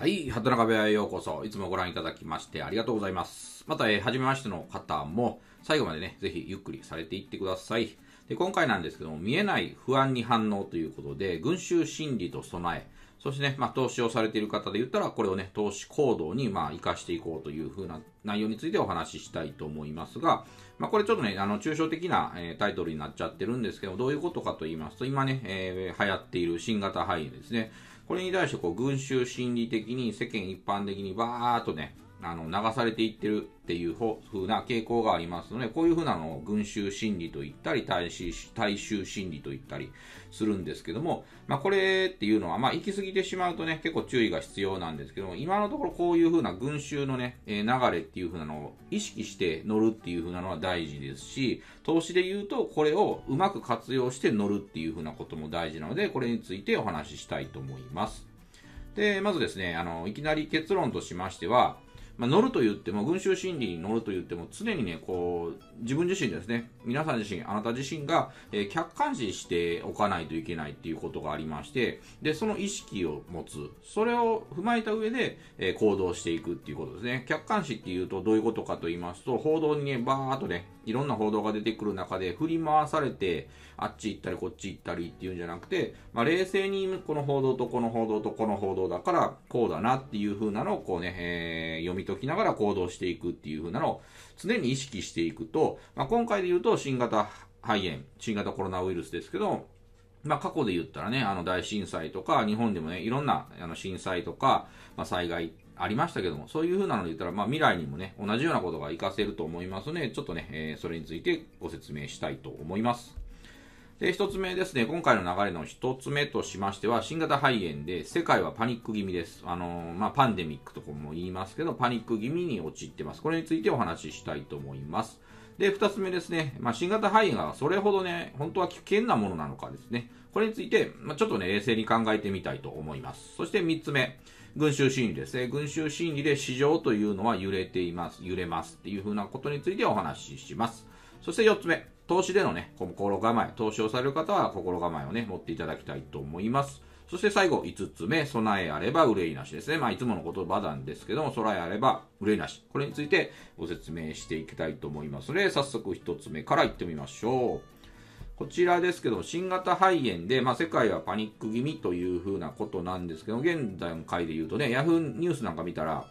はい、畑中部屋へようこそ。いつもご覧いただきましてありがとうございます。また、えー、初めましての方も、最後までね、ぜひゆっくりされていってください。で、今回なんですけども、見えない不安に反応ということで、群衆心理と備え、そしてね、まあ、投資をされている方で言ったら、これをね、投資行動に、まあ、活かしていこうというふうな内容についてお話ししたいと思いますが、まあ、これちょっとね、あの、抽象的な、えー、タイトルになっちゃってるんですけど、どういうことかと言いますと、今ね、えー、流行っている新型肺炎ですね。これに対してこう群衆心理的に世間一般的にバーっとね、あの流されていってるっていう風な傾向がありますので、こういう風なのを群衆心理と言ったり、大衆心理と言ったりするんですけども、まあ、これっていうのは、まあ、行き過ぎてしまうとね、結構注意が必要なんですけども、今のところこういう風な群衆のね、え流れっていう風なのを意識して乗るっていう風なのは大事ですし、投資で言うと、これをうまく活用して乗るっていう風なことも大事なので、これについてお話ししたいと思います。で、まずですね、あの、いきなり結論としましては、まあ、乗ると言っても、群衆心理に乗ると言っても、常にね、こう、自分自身ですね、皆さん自身、あなた自身が、え客観視しておかないといけないっていうことがありまして、で、その意識を持つ。それを踏まえた上で、え行動していくっていうことですね。客観視っていうとどういうことかと言いますと、報道にね、バーっとね、いろんな報道が出てくる中で振り回されて、あっち行ったりこっち行ったりっていうんじゃなくて、まあ、冷静にこの報道とこの報道とこの報道だから、こうだなっていうふうなのをこうね、えー、読み解きながら行動していくっていうふうなのを常に意識していくと、まあ、今回で言うと新型肺炎、新型コロナウイルスですけど、まあ、過去で言ったらね、あの大震災とか、日本でもね、いろんなあの震災とか、まあ、災害ありましたけども、そういう風なので言ったら、まあ、未来にもね、同じようなことが活かせると思いますので、ちょっとね、えー、それについてご説明したいと思います。で、一つ目ですね、今回の流れの一つ目としましては、新型肺炎で世界はパニック気味です。あのー、まあ、パンデミックとかも言いますけど、パニック気味に陥ってます。これについてお話ししたいと思います。で、二つ目ですね、まあ、新型肺炎がそれほどね、本当は危険なものなのかですね。これについて、まあ、ちょっとね、冷静に考えてみたいと思います。そして三つ目、群衆心理ですね。群衆心理で市場というのは揺れています、揺れますっていうふうなことについてお話しします。そして四つ目、投資でのね、心構え、投資をされる方は心構えをね、持っていただきたいと思います。そして最後、5つ目、備えあれば憂いなしですね。まあ、いつもの言葉なんですけども、備えあれば憂いなし。これについてご説明していきたいと思いますので、早速1つ目からいってみましょう。こちらですけど、新型肺炎で、まあ、世界はパニック気味というふうなことなんですけど、現段階で言うとね、Yahoo ニュースなんか見たら、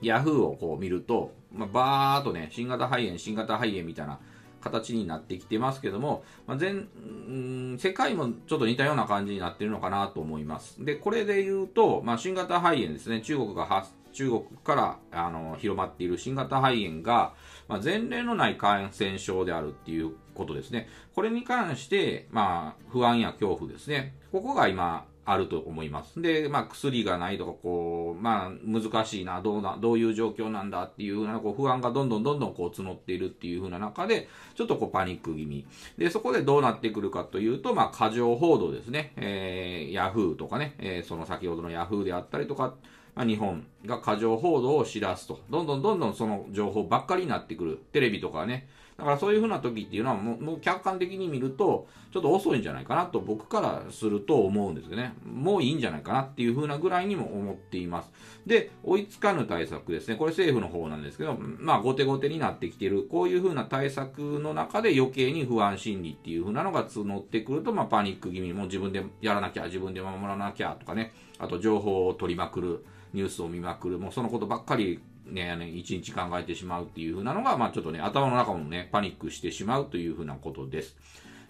Yahoo をこう見ると、まあ、バーっとね、新型肺炎、新型肺炎みたいな形になってきてますけども、まあ、全、世界もちょっと似たような感じになってるのかなと思います。で、これで言うと、まあ、新型肺炎ですね、中国が発中国からあの広まっている新型肺炎が、まあ、前例のない感染症であるっていうことですね。これに関して、まあ、不安や恐怖ですね。ここが今、あると思います。で、まあ、薬がないとか、こう、まあ、難しいな、どうな、どういう状況なんだっていうような、こう、不安がどんどんどんどんこう募っているっていう風な中で、ちょっとこう、パニック気味。で、そこでどうなってくるかというと、まあ、過剰報道ですね。えー、ヤフーとかね、えー、その先ほどのヤフーであったりとか、まあ、日本が過剰報道を知らすと。どんどんどんどんその情報ばっかりになってくる。テレビとかね、だからそういうふうな時っていうのはもう、もう客観的に見ると、ちょっと遅いんじゃないかなと僕からすると思うんですよね。もういいんじゃないかなっていうふうなぐらいにも思っています。で、追いつかぬ対策ですね。これ政府の方なんですけど、まあ、後手後手になってきてる。こういうふうな対策の中で余計に不安心理っていうふうなのが募ってくると、まあ、パニック気味、もう自分でやらなきゃ、自分で守らなきゃとかね、あと情報を取りまくる。ニュースを見まくる、もうそのことばっかりね、あの、一日考えてしまうっていうふうなのが、まあちょっとね、頭の中もね、パニックしてしまうというふうなことです。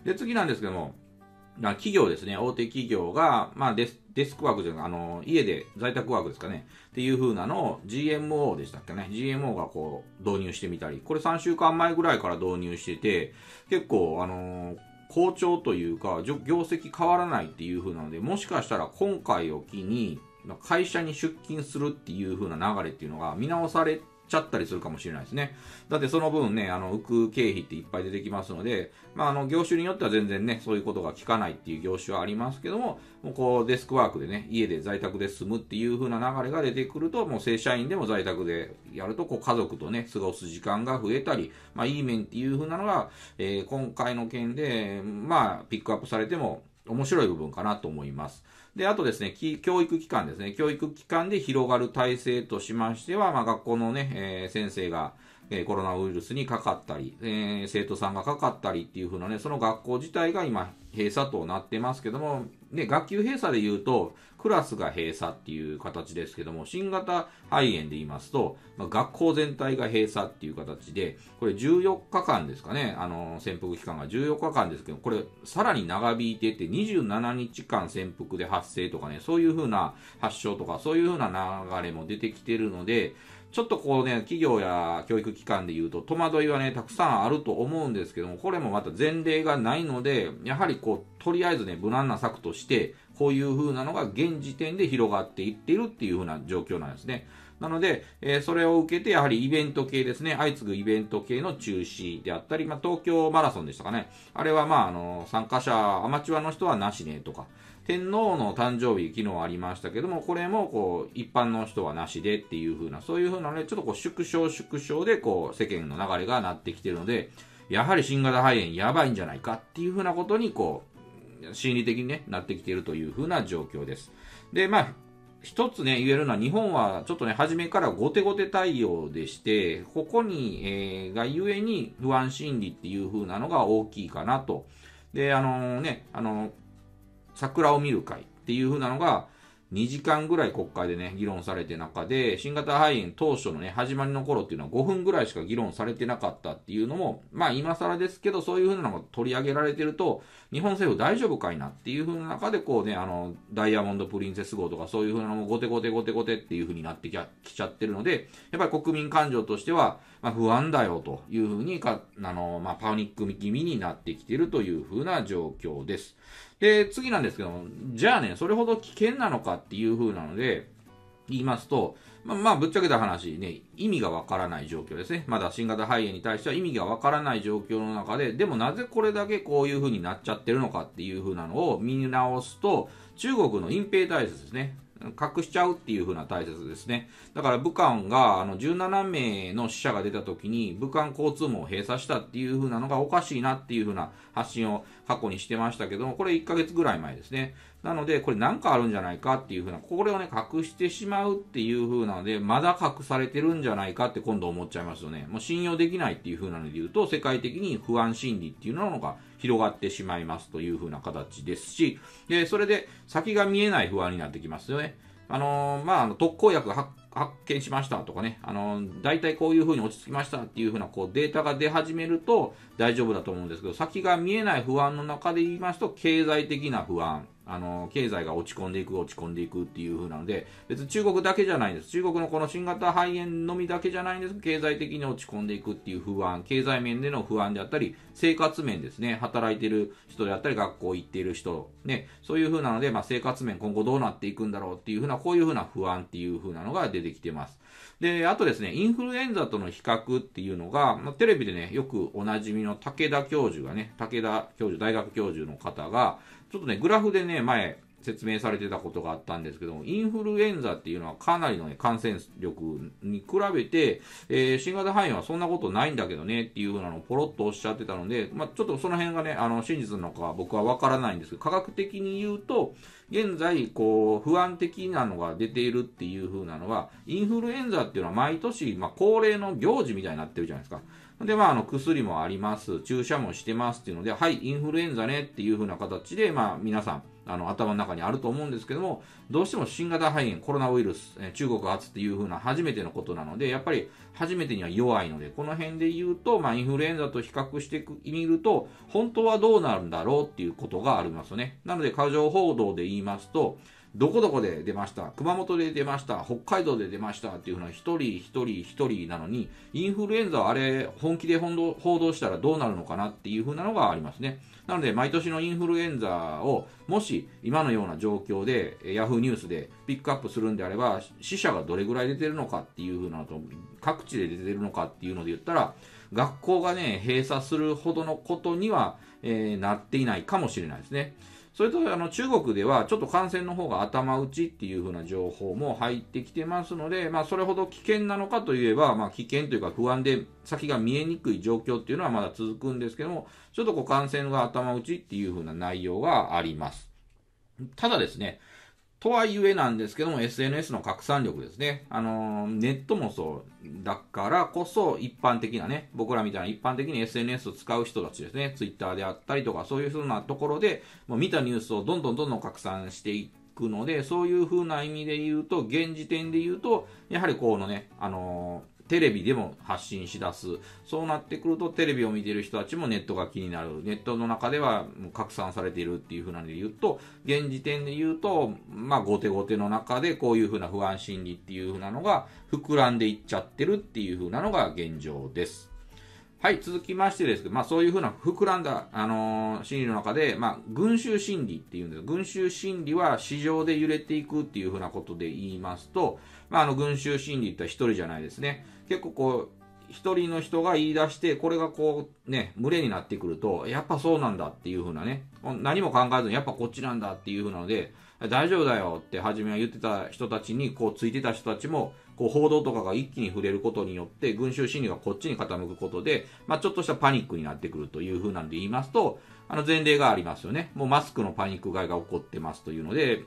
で、次なんですけども、企業ですね、大手企業が、まあデス、デスクワークじゃなく、あの、家で在宅ワークですかね、っていうふうなのを GMO でしたっけね、GMO がこう導入してみたり、これ3週間前ぐらいから導入してて、結構、あのー、好調というか、業績変わらないっていう風なので、もしかしたら今回を機に、会社に出勤するっていう風な流れっていうのが見直されちゃったりするかもしれないですね。だってその分ね、あの、浮く経費っていっぱい出てきますので、まあ、あの、業種によっては全然ね、そういうことが効かないっていう業種はありますけども、もうこう、デスクワークでね、家で在宅で住むっていう風な流れが出てくると、もう正社員でも在宅でやると、こう、家族とね、過ごす時間が増えたり、まあ、いい面っていう風なのが、えー、今回の件で、まあ、ピックアップされても面白い部分かなと思います。で、あとですね、教育機関ですね、教育機関で広がる体制としましては、まあ、学校のね、えー、先生が、えコロナウイルスにかかったり、えー、生徒さんがかかったりっていう風なね、その学校自体が今閉鎖となってますけども、ね、学級閉鎖で言うと、クラスが閉鎖っていう形ですけども、新型肺炎で言いますと、まあ、学校全体が閉鎖っていう形で、これ14日間ですかね、あの、潜伏期間が14日間ですけど、これさらに長引いてて27日間潜伏で発生とかね、そういう風な発症とか、そういう風な流れも出てきてるので、ちょっとこうね、企業や教育機関で言うと戸惑いはね、たくさんあると思うんですけども、これもまた前例がないので、やはりこう、とりあえずね、無難な策としして、こういう風なのが現時点で広がっていっているっていう風な状況なんですね。なので、えー、それを受けて、やはりイベント系ですね、相次ぐイベント系の中止であったり、まあ、東京マラソンでしたかね。あれは、まあ、あの、参加者、アマチュアの人はなしね、とか、天皇の誕生日、昨日ありましたけども、これも、こう、一般の人はなしでっていう風な、そういう風なね、ちょっとこう、縮小縮小で、こう、世間の流れがなってきてるので、やはり新型肺炎やばいんじゃないかっていう風なことに、こう、心理的に、ね、なってきているというふうな状況です。で、まあ、一つね、言えるのは日本はちょっとね、初めから後手後手対応でして、ここに、えー、がゆえに不安心理っていう風なのが大きいかなと。で、あのー、ね、あのー、桜を見る会っていう風なのが、2時間ぐらい国会でね、議論されて中で、新型肺炎当初のね、始まりの頃っていうのは5分ぐらいしか議論されてなかったっていうのも、まあ今更ですけど、そういうふうなのが取り上げられてると、日本政府大丈夫かいなっていうふうな中で、こうね、あの、ダイヤモンドプリンセス号とかそういうふうなのもゴテゴテゴテゴテっていうふうになってきちゃってるので、やっぱり国民感情としては、まあ不安だよというふうにか、あの、まあパニック気味になってきてるというふうな状況です。で、次なんですけども、じゃあね、それほど危険なのかっていう風なので、言いますと、まあ、まあ、ぶっちゃけた話ね、意味がわからない状況ですね。まだ新型肺炎に対しては意味がわからない状況の中で、でもなぜこれだけこういう風になっちゃってるのかっていう風なのを見直すと、中国の隠蔽体質ですね。隠しちゃうっていう風な大切ですね。だから武漢があの17名の死者が出た時に武漢交通網を閉鎖したっていう風なのがおかしいなっていう風な発信を過去にしてましたけども、これ1ヶ月ぐらい前ですね。なので、これなんかあるんじゃないかっていう風な、これをね、隠してしまうっていう風なので、まだ隠されてるんじゃないかって今度思っちゃいますよね。もう信用できないっていう風なので言うと、世界的に不安心理っていうのが広がってしまいますというふうな形ですし、で、それで先が見えない不安になってきますよね。あのー、まあ、特効薬発見しましたとかね、あのー、大体こういうふうに落ち着きましたっていうふうなこうデータが出始めると大丈夫だと思うんですけど、先が見えない不安の中で言いますと、経済的な不安あの、経済が落ち込んでいく、落ち込んでいくっていう風なので、別に中国だけじゃないんです。中国のこの新型肺炎のみだけじゃないんです経済的に落ち込んでいくっていう不安、経済面での不安であったり、生活面ですね、働いてる人であったり、学校行っている人、ね、そういう風なので、まあ、生活面今後どうなっていくんだろうっていう風な、こういう風な不安っていう風なのが出てきてます。で、あとですね、インフルエンザとの比較っていうのが、まあ、テレビでね、よくおなじみの武田教授がね、武田教授、大学教授の方が、ちょっとね、グラフでね、前、説明されてたことがあったんですけども、インフルエンザっていうのはかなりの、ね、感染力に比べて、えー、新型肺炎はそんなことないんだけどねっていうふうなのをポロッとおっしゃってたので、まあ、ちょっとその辺がね、あの、真実なのか僕はわからないんですけど、科学的に言うと、現在、こう、不安的なのが出ているっていう風なのは、インフルエンザっていうのは毎年、まあ、恒例の行事みたいになってるじゃないですか。で、まあ、あの、薬もあります、注射もしてますっていうので、はい、インフルエンザねっていう風な形で、まあ、皆さん、あの、頭の中にあると思うんですけども、どうしても新型肺炎、コロナウイルス、え中国発っていう風な初めてのことなので、やっぱり初めてには弱いので、この辺で言うと、まあ、インフルエンザと比較してみると、本当はどうなるんだろうっていうことがありますよね。なので、過剰報道で言いますと、どこどこで出ました、熊本で出ました、北海道で出ましたっていうのは一人一人一人なのに、インフルエンザあれ本気で報道したらどうなるのかなっていうふうなのがありますね。なので、毎年のインフルエンザを、もし今のような状況で、ヤフーニュースでピックアップするんであれば、死者がどれぐらい出てるのかっていうふうなのと、各地で出てるのかっていうので言ったら、学校がね、閉鎖するほどのことには、えー、なっていないかもしれないですね。それとあの中国ではちょっと感染の方が頭打ちっていう風な情報も入ってきてますので、まあ、それほど危険なのかといえば、まあ、危険というか不安で先が見えにくい状況っていうのはまだ続くんですけども、ちょっとこう感染が頭打ちっていう風な内容があります。ただですね、とはいえなんですけども、SNS の拡散力ですね。あのネットもそう。だからこそ、一般的なね、僕らみたいな一般的に SNS を使う人たちですね、Twitter であったりとか、そういうふうなところで、もう見たニュースをどんどんどんどん拡散していくので、そういうふうな意味で言うと、現時点で言うと、やはりこうのね、あのーテレビでも発信しだす。そうなってくると、テレビを見ている人たちもネットが気になる。ネットの中では拡散されているっていう風なので言うと、現時点で言うと、まあ、後手後手の中でこういう風な不安心理っていう風なのが膨らんでいっちゃってるっていう風なのが現状です。はい、続きましてですけど、まあそういうふうな膨らんだ、あのー、心理の中で、まあ群衆心理っていうんです。群衆心理は市場で揺れていくっていうふうなことで言いますと、まああの群衆心理って一人じゃないですね。結構こう、一人の人が言い出して、これがこう、ね、群れになってくると、やっぱそうなんだっていう風なね、何も考えずにやっぱこっちなんだっていう風なので、大丈夫だよって初めは言ってた人たちに、こうついてた人たちも、こう報道とかが一気に触れることによって、群衆心理がこっちに傾くことで、まあ、ちょっとしたパニックになってくるという風なんで言いますと、あの前例がありますよね。もうマスクのパニック買いが起こってますというので、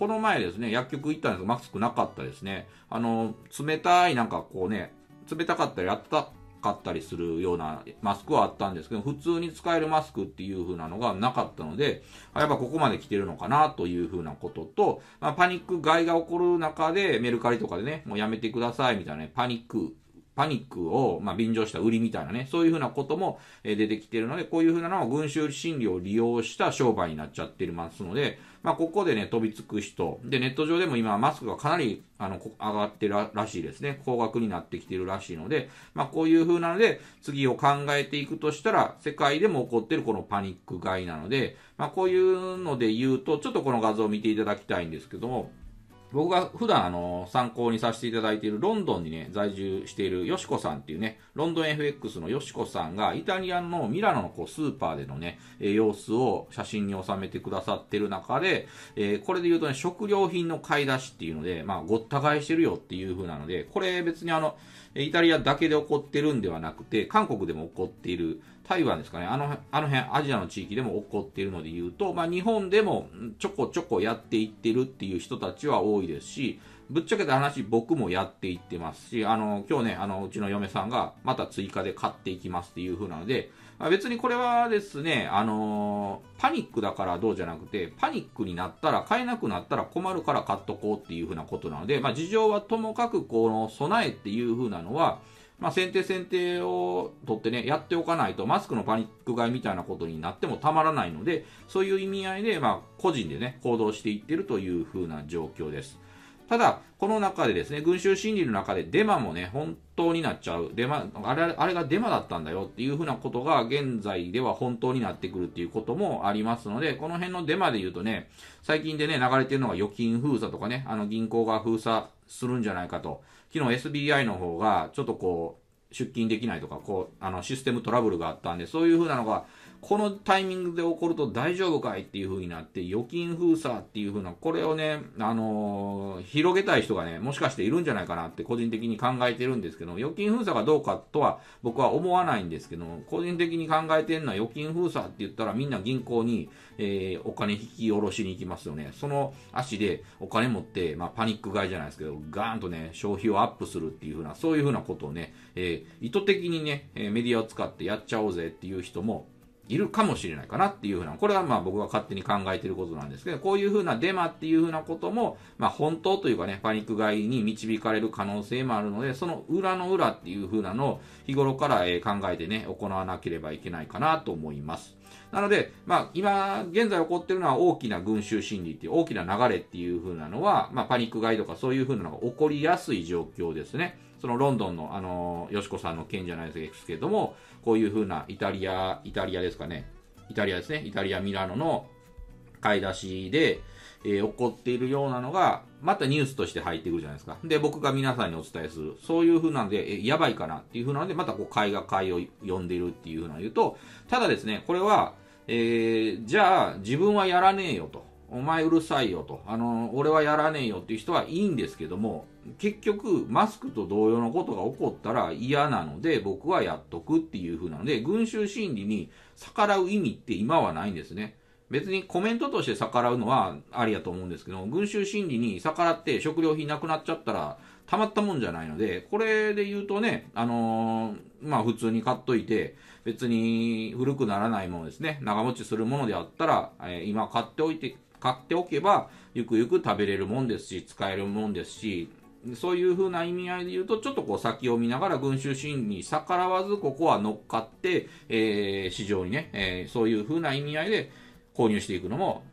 この前ですね、薬局行ったんですが、マスクなかったですね。あの、冷たいなんかこうね、冷たかったりあったかったりするようなマスクはあったんですけど、普通に使えるマスクっていう風なのがなかったので、やっぱここまで来てるのかなという風なことと、まあ、パニック害が起こる中でメルカリとかでね、もうやめてくださいみたいなね、パニックパニックを、まあ、便乗した売りみたいなね、そういうふうなことも出てきているので、こういうふうなのは群衆心理を利用した商売になっちゃってますので、まあ、ここでね、飛びつく人。で、ネット上でも今、マスクがかなり、あの、上がってるらしいですね。高額になってきてるらしいので、まあ、こういう風なので、次を考えていくとしたら、世界でも起こってるこのパニック買いなので、まあ、こういうので言うと、ちょっとこの画像を見ていただきたいんですけども、僕が普段あの参考にさせていただいているロンドンにね、在住しているよしこさんっていうね、ロンドン FX のよしこさんがイタリアのミラノのこうスーパーでのね、え様子を写真に収めてくださってる中で、えー、これで言うとね、食料品の買い出しっていうので、まあごった返してるよっていう風なので、これ別にあの、イタリアだけで起こってるんではなくて、韓国でも起こっている台湾ですかね、あのあの辺、アジアの地域でも起こっているので言うと、まあ、日本でもちょこちょこやっていってるっていう人たちは多いですし、ぶっちゃけた話、僕もやっていってますし、あの、今日ね、あの、うちの嫁さんがまた追加で買っていきますっていう風なので、まあ、別にこれはですね、あのー、パニックだからどうじゃなくて、パニックになったら、買えなくなったら困るから買っとこうっていう風なことなので、まあ、事情はともかく、この備えっていう風なのは、まあ、先手先手を取ってね、やっておかないと、マスクのパニック買いみたいなことになってもたまらないので、そういう意味合いで、まあ、個人でね、行動していってるという風な状況です。ただ、この中でですね、群衆心理の中でデマもね、本当になっちゃう。デマ、あれ、あれがデマだったんだよっていうふうなことが現在では本当になってくるっていうこともありますので、この辺のデマで言うとね、最近でね、流れてるのが預金封鎖とかね、あの銀行が封鎖するんじゃないかと。昨日 SBI の方が、ちょっとこう、出勤できないとか、こう、あの、システムトラブルがあったんで、そういうふうなのが、このタイミングで起こると大丈夫かいっていう風になって、預金封鎖っていう風な、これをね、あのー、広げたい人がね、もしかしているんじゃないかなって個人的に考えてるんですけど、預金封鎖がどうかとは僕は思わないんですけど、個人的に考えてるのは預金封鎖って言ったらみんな銀行に、えー、お金引き下ろしに行きますよね。その足でお金持って、まあパニック買いじゃないですけど、ガーンとね、消費をアップするっていう風な、そういう風なことをね、えー、意図的にね、メディアを使ってやっちゃおうぜっていう人も、いるかもしれないかなっていうふうな、これはまあ僕が勝手に考えてることなんですけど、こういうふうなデマっていうふうなことも、まあ本当というかね、パニック買いに導かれる可能性もあるので、その裏の裏っていうふうなのを日頃から考えてね、行わなければいけないかなと思います。なので、まあ今現在起こってるのは大きな群衆心理っていう大きな流れっていうふうなのは、まあパニック買いとかそういうふうなのが起こりやすい状況ですね。そのロンドンの、あの、よしこさんの件じゃないですけれども、こういうふうなイタリア、イタリアですかね。イタリアですね。イタリア・ミラノの買い出しで、えー、起こっているようなのが、またニュースとして入ってくるじゃないですか。で、僕が皆さんにお伝えする。そういう風なんで、え、やばいかなっていう風なので、またこう、買いが買いを呼んでいるっていう風な言うと、ただですね、これは、えー、じゃあ、自分はやらねえよと。お前うるさいよと、あの、俺はやらねえよっていう人はいいんですけども、結局、マスクと同様のことが起こったら嫌なので、僕はやっとくっていう風なので、群衆心理に逆らう意味って今はないんですね。別にコメントとして逆らうのはありやと思うんですけど、群衆心理に逆らって食料品なくなっちゃったら、たまったもんじゃないので、これで言うとね、あのー、まあ普通に買っといて、別に古くならないものですね、長持ちするものであったら、えー、今買っておいて買っておけば、ゆくゆく食べれるもんですし、使えるもんですし、そういう風な意味合いで言うと、ちょっとこう先を見ながら群衆心理に逆らわず、ここは乗っかって、えー、市場にね、えー、そういう風な意味合いで購入していくのも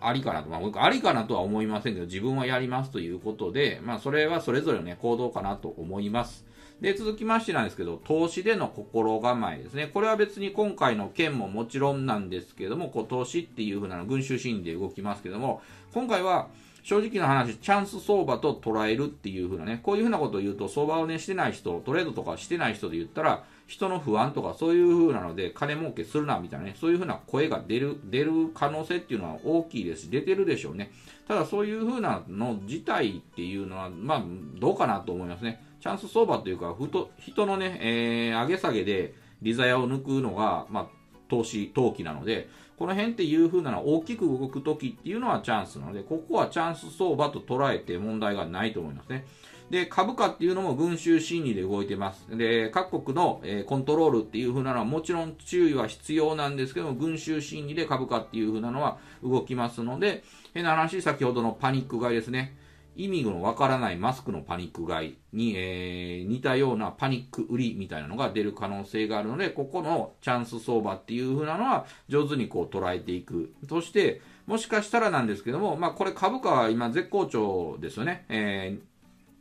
ありかなと、まあ、僕ありかなとは思いませんけど、自分はやりますということで、まあ、それはそれぞれのね、行動かなと思います。で、続きましてなんですけど、投資での心構えですね。これは別に今回の件ももちろんなんですけども、こう投資っていう風なの群衆心理で動きますけども、今回は正直な話、チャンス相場と捉えるっていう風なね、こういう風なことを言うと、相場をね、してない人、トレードとかしてない人で言ったら、人の不安とかそういう風なので、金儲けするな、みたいなね、そういう風な声が出る、出る可能性っていうのは大きいですし、出てるでしょうね。ただそういう風なの自体っていうのは、まあ、どうかなと思いますね。チャンス相場というか、ふと人のね、えー、上げ下げで利ざやを抜くのが、まあ、投資、投機なので、この辺っていう風なのは大きく動く時っていうのはチャンスなので、ここはチャンス相場と捉えて問題がないと思いますね。で、株価っていうのも群衆心理で動いてます。で、各国の、えー、コントロールっていう風なのはもちろん注意は必要なんですけども、群衆心理で株価っていう風なのは動きますので、変な話、先ほどのパニック買いですね。意味のわからないマスクのパニック買いに、えー、似たようなパニック売りみたいなのが出る可能性があるので、ここのチャンス相場っていう風なのは上手にこう捉えていく。そして、もしかしたらなんですけども、まあこれ株価は今絶好調ですよね。えー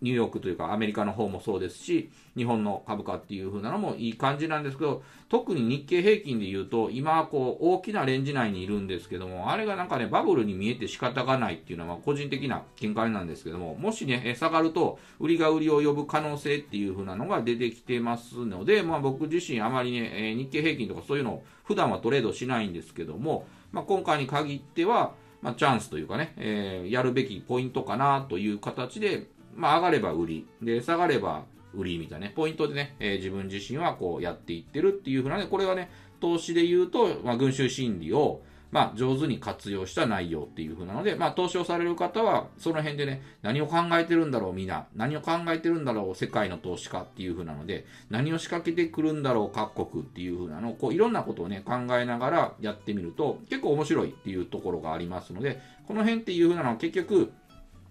ニューヨークというかアメリカの方もそうですし、日本の株価っていう風なのもいい感じなんですけど、特に日経平均で言うと、今こう大きなレンジ内にいるんですけども、あれがなんかね、バブルに見えて仕方がないっていうのは個人的な見解なんですけども、もしね、下がると売りが売りを呼ぶ可能性っていう風なのが出てきてますので、まあ僕自身あまりね、日経平均とかそういうのを普段はトレードしないんですけども、まあ今回に限っては、まあ、チャンスというかね、えー、やるべきポイントかなという形で、まあ、上がれば売り、で、下がれば売りみたいなね、ポイントでね、えー、自分自身はこうやっていってるっていうふうなね、これはね、投資で言うと、まあ、群衆心理を、まあ、上手に活用した内容っていう風なので、まあ、投資をされる方は、その辺でね、何を考えてるんだろう、みんな。何を考えてるんだろう、世界の投資家っていう風なので、何を仕掛けてくるんだろう、各国っていう風なのを、こう、いろんなことをね、考えながらやってみると、結構面白いっていうところがありますので、この辺っていう風なのは結局、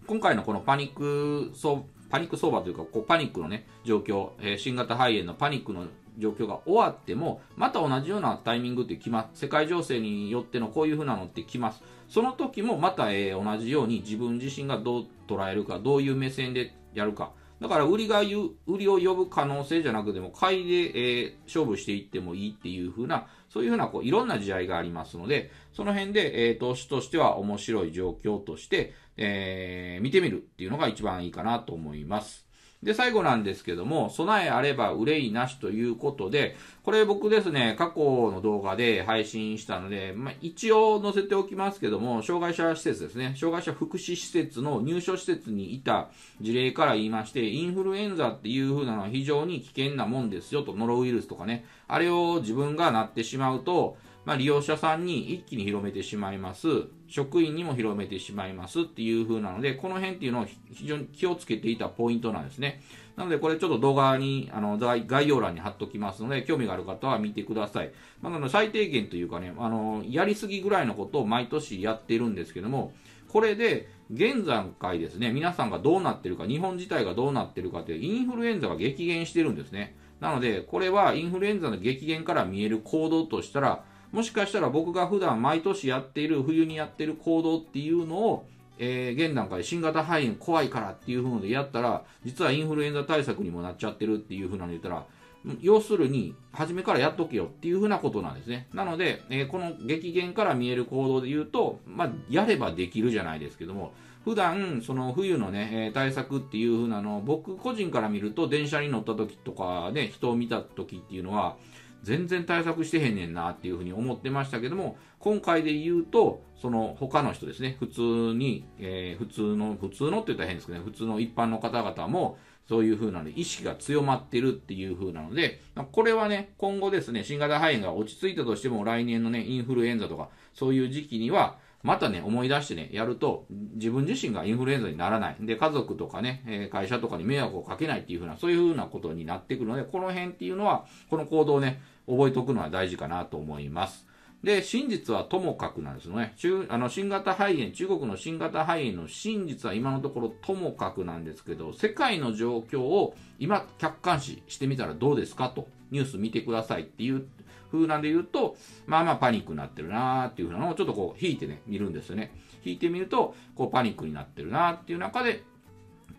今回のこのパニック相、パニック相場というか、こうパニックのね、状況、えー、新型肺炎のパニックの状況が終わっても、また同じようなタイミングってきます。世界情勢によってのこういう風なのって来ます。その時もまた、えー、同じように自分自身がどう捉えるか、どういう目線でやるか。だから売りが言う、売りを呼ぶ可能性じゃなくても、買いで、えー、勝負していってもいいっていう風なそういうふうな、こう、いろんな時代がありますので、その辺で、えー、投資としては面白い状況として、えー、見てみるっていうのが一番いいかなと思います。で、最後なんですけども、備えあれば憂いなしということで、これ僕ですね、過去の動画で配信したので、まあ、一応載せておきますけども、障害者施設ですね、障害者福祉施設の入所施設にいた事例から言いまして、インフルエンザっていう風なのは非常に危険なもんですよと、ノロウイルスとかね、あれを自分がなってしまうと、まあ、利用者さんに一気に広めてしまいます。職員にも広めてしまいますっていう風なので、この辺っていうのを非常に気をつけていたポイントなんですね。なので、これちょっと動画に、あの、概要欄に貼っときますので、興味がある方は見てください。まあ、の最低限というかね、あの、やりすぎぐらいのことを毎年やってるんですけども、これで、現段階ですね、皆さんがどうなってるか、日本自体がどうなってるかという、インフルエンザが激減してるんですね。なので、これはインフルエンザの激減から見える行動としたら、もしかしたら僕が普段毎年やっている、冬にやっている行動っていうのを、えー、現段階新型肺炎怖いからっていう風でやったら、実はインフルエンザ対策にもなっちゃってるっていう風なの言ったら、要するに、初めからやっとけよっていう風なことなんですね。なので、えー、この激減から見える行動で言うと、まあ、やればできるじゃないですけども、普段、その冬のね、えー、対策っていう風なのを、僕個人から見ると、電車に乗った時とかね、人を見た時っていうのは、全然対策してへんねんなっていうふうに思ってましたけども、今回で言うと、その他の人ですね、普通に、えー、普通の、普通のって言ったら変ですけどね、普通の一般の方々も、そういうふうなので、意識が強まってるっていうふうなので、これはね、今後ですね、新型肺炎が落ち着いたとしても、来年のね、インフルエンザとか、そういう時期には、またね、思い出してね、やると、自分自身がインフルエンザにならない。で、家族とかね、え会社とかに迷惑をかけないっていうふうな、そういうふうなことになってくるので、この辺っていうのは、この行動をね、覚えておくのは大事かなと思います。で、真実はともかくなんですね。中、あの、新型肺炎、中国の新型肺炎の真実は今のところともかくなんですけど、世界の状況を今客観視してみたらどうですかと、ニュース見てくださいって言っ風なんで言うと、まあまあパニックになってるなーっていうふうなのをちょっとこう引いてね、見るんですよね。引いてみると、こうパニックになってるなーっていう中で、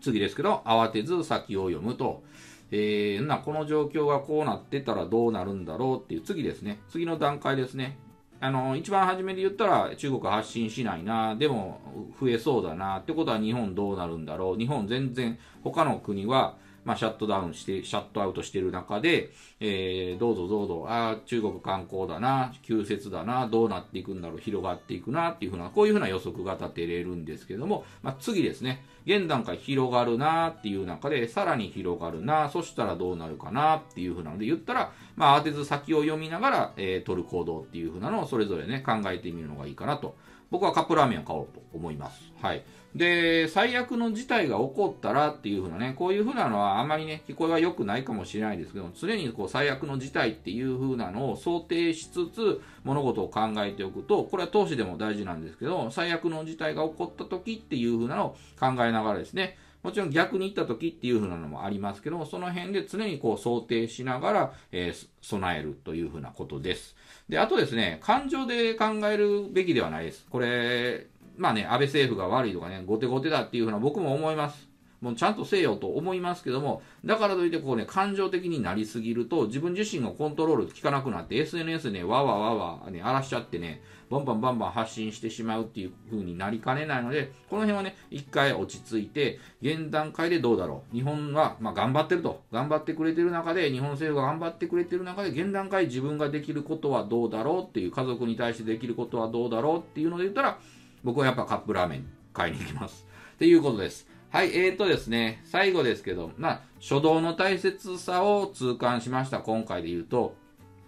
次ですけど、慌てず先を読むと、えー、な、この状況がこうなってたらどうなるんだろうっていう、次ですね。次の段階ですね。あの、一番初めで言ったら中国発信しないな、でも増えそうだな、ってことは日本どうなるんだろう。日本全然、他の国は、まあ、シャットダウンして、シャットアウトしてる中で、えー、どうぞどうぞ、ああ、中国観光だな、旧説だな、どうなっていくんだろう、広がっていくな、っていうふうな、こういうふうな予測が立てれるんですけども、まあ、次ですね、現段階広がるなっていう中で、さらに広がるな、そしたらどうなるかなっていうふうなので言ったら、まあ、当てず先を読みながら、えー、取る行動っていうふうなのをそれぞれね、考えてみるのがいいかなと僕はカップラーメンを買おうと思います。はい。で、最悪の事態が起こったらっていうふうなね、こういうふうなのはあまりね、聞こえは良くないかもしれないですけど、常にこう最悪の事態っていうふうなのを想定しつつ、物事を考えておくと、これは投資でも大事なんですけど、最悪の事態が起こった時っていうふうなのを考えながらですね、もちろん逆に行った時っていう風なのもありますけども、その辺で常にこう想定しながら、えー、備えるという風なことです。で、あとですね、感情で考えるべきではないです。これ、まあね、安倍政府が悪いとかね、後手後手だっていう風な僕も思います。もうちゃんとせえよと思いますけども、だからといってこうね、感情的になりすぎると、自分自身がコントロール効かなくなって、SNS ね、わわわわ、ね、荒らしちゃってね、バンバンバンバン発信してしまうっていう風になりかねないので、この辺はね、一回落ち着いて、現段階でどうだろう。日本は、まあ、頑張ってると。頑張ってくれてる中で、日本政府が頑張ってくれてる中で、現段階自分ができることはどうだろうっていう、家族に対してできることはどうだろうっていうので言ったら、僕はやっぱカップラーメン買いに行きます。っていうことです。はい、えーとですね、最後ですけど、まあ、初動の大切さを痛感しました、今回で言うと。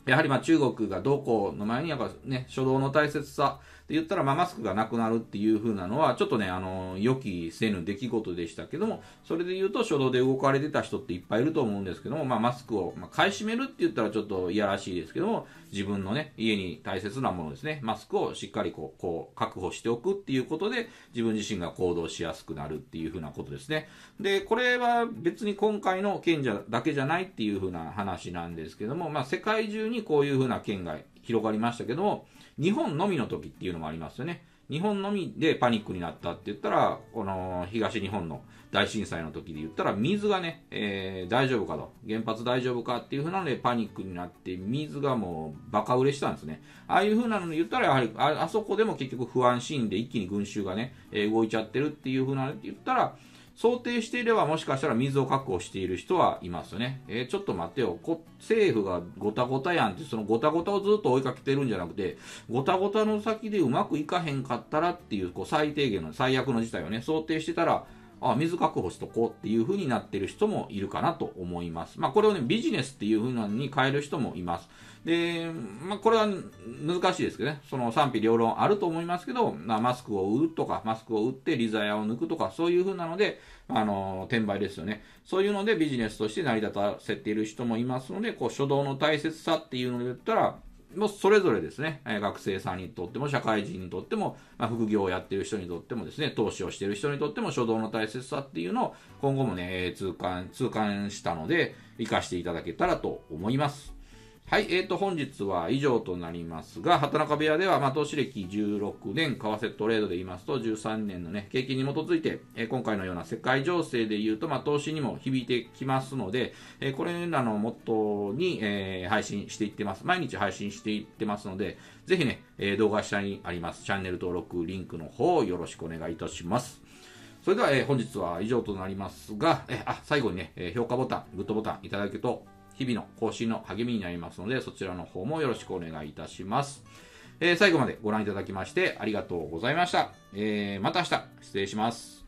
やはりま中国がどうこうの前に、やっぱね、初動の大切さ、で言ったら、まあ、マスクがなくなるっていう風なのは、ちょっとね、あの、予期せぬ出来事でしたけども、それで言うと、初動で動かれてた人っていっぱいいると思うんですけども、まあ、マスクを、まあ、買い占めるって言ったらちょっといやらしいですけども、自分のね、家に大切なものですね、マスクをしっかりこう、こう、確保しておくっていうことで、自分自身が行動しやすくなるっていう風なことですね。で、これは別に今回の賢者だけじゃないっていう風な話なんですけども、まあ、世界中にこういう風な件が広がりましたけども、日本のみの時っていうのもありますよね。日本のみでパニックになったって言ったら、この東日本の大震災の時で言ったら、水がね、えー、大丈夫かと、原発大丈夫かっていうふうなのでパニックになって、水がもうバカ売れしたんですね。ああいうふうなので言ったら、やはりあそこでも結局不安シーンで一気に群衆がね、えー、動いちゃってるっていうふうなので言ったら、想定していればもしかしたら水を確保している人はいますね。えー、ちょっと待ってよ。こ政府がごたごたやんって、そのごたごたをずっと追いかけてるんじゃなくて、ごたごたの先でうまくいかへんかったらっていう、こう最低限の最悪の事態をね、想定してたら、あ水確保しとこうっていう風になってる人もいるかなと思います。まあ、これをね、ビジネスっていう風なに変える人もいます。で、まあ、これは難しいですけどね、その賛否両論あると思いますけど、まあ、マスクを売るとか、マスクを売ってリザヤを抜くとか、そういう風なので、あの、転売ですよね。そういうのでビジネスとして成り立たせている人もいますので、こう、初動の大切さっていうので言ったら、もそれぞれですね、学生さんにとっても、社会人にとっても、まあ、副業をやってる人にとってもですね、投資をしてる人にとっても、初動の大切さっていうのを、今後もね、痛感、痛感したので、活かしていただけたらと思います。はい、えー、と本日は以上となりますが、畑中部屋では、まあ、投資歴16年、為替トレードで言いますと、13年の、ね、経験に基づいて、えー、今回のような世界情勢で言うと、まあ、投資にも響いてきますので、えー、これらのモットーに、えー、配信していってます。毎日配信していってますので、ぜひね、えー、動画下にあります、チャンネル登録、リンクの方、よろしくお願いいたします。それでは、えー、本日は以上となりますが、えー、あ最後にね、えー、評価ボタン、グッドボタンいただけると日々の更新の励みになりますので、そちらの方もよろしくお願いいたします。えー、最後までご覧いただきましてありがとうございました。えー、また明日、失礼します。